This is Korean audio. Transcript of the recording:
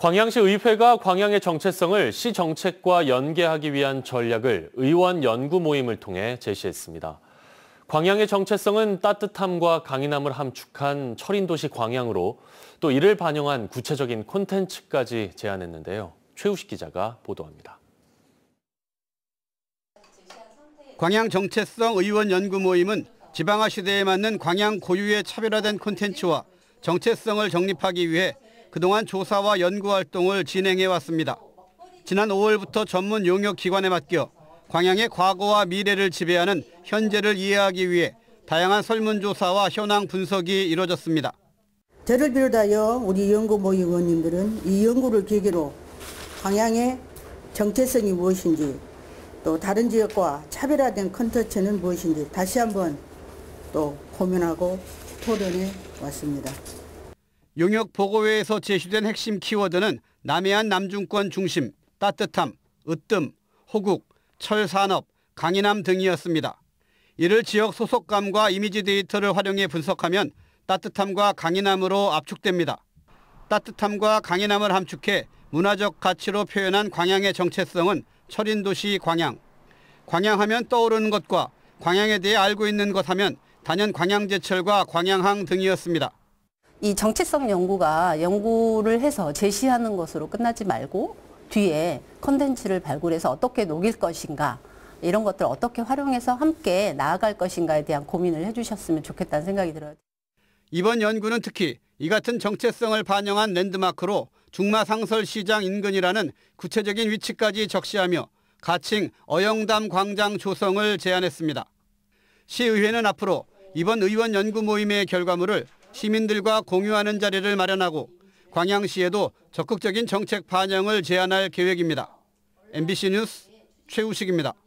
광양시 의회가 광양의 정체성을 시 정책과 연계하기 위한 전략을 의원 연구 모임을 통해 제시했습니다. 광양의 정체성은 따뜻함과 강인함을 함축한 철인도시 광양으로 또 이를 반영한 구체적인 콘텐츠까지 제안했는데요. 최우식 기자가 보도합니다. 광양 정체성 의원 연구 모임은 지방화 시대에 맞는 광양 고유의 차별화된 콘텐츠와 정체성을 정립하기 위해 그동안 조사와 연구 활동을 진행해 왔습니다. 지난 5월부터 전문 용역 기관에 맡겨 광양의 과거와 미래를 지배하는 현재를 이해하기 위해 다양한 설문조사와 현황 분석이 이뤄졌습니다. 저를 비롯하여 우리 연구 모의원님들은 이 연구를 계기로 광양의 정체성이 무엇인지 또 다른 지역과 차별화된 컨텐츠는 무엇인지 다시 한번 또 고민하고 토론해 왔습니다. 용역 보고회에서 제시된 핵심 키워드는 남해안 남중권 중심, 따뜻함, 으뜸, 호국, 철산업, 강인함 등이었습니다. 이를 지역 소속감과 이미지 데이터를 활용해 분석하면 따뜻함과 강인함으로 압축됩니다. 따뜻함과 강인함을 함축해 문화적 가치로 표현한 광양의 정체성은 철인도시 광양. 광양하면 떠오르는 것과 광양에 대해 알고 있는 것 하면 단연 광양제철과 광양항 등이었습니다. 이 정체성 연구가 연구를 해서 제시하는 것으로 끝나지 말고 뒤에 컨텐츠를 발굴해서 어떻게 녹일 것인가 이런 것들 을 어떻게 활용해서 함께 나아갈 것인가에 대한 고민을 해주셨으면 좋겠다는 생각이 들어요. 이번 연구는 특히 이 같은 정체성을 반영한 랜드마크로 중마상설시장 인근이라는 구체적인 위치까지 적시하며 가칭 어영담 광장 조성을 제안했습니다. 시의회는 앞으로 이번 의원 연구 모임의 결과물을 시민들과 공유하는 자리를 마련하고 광양시에도 적극적인 정책 반영을 제안할 계획입니다. MBC 뉴스 최우식입니다.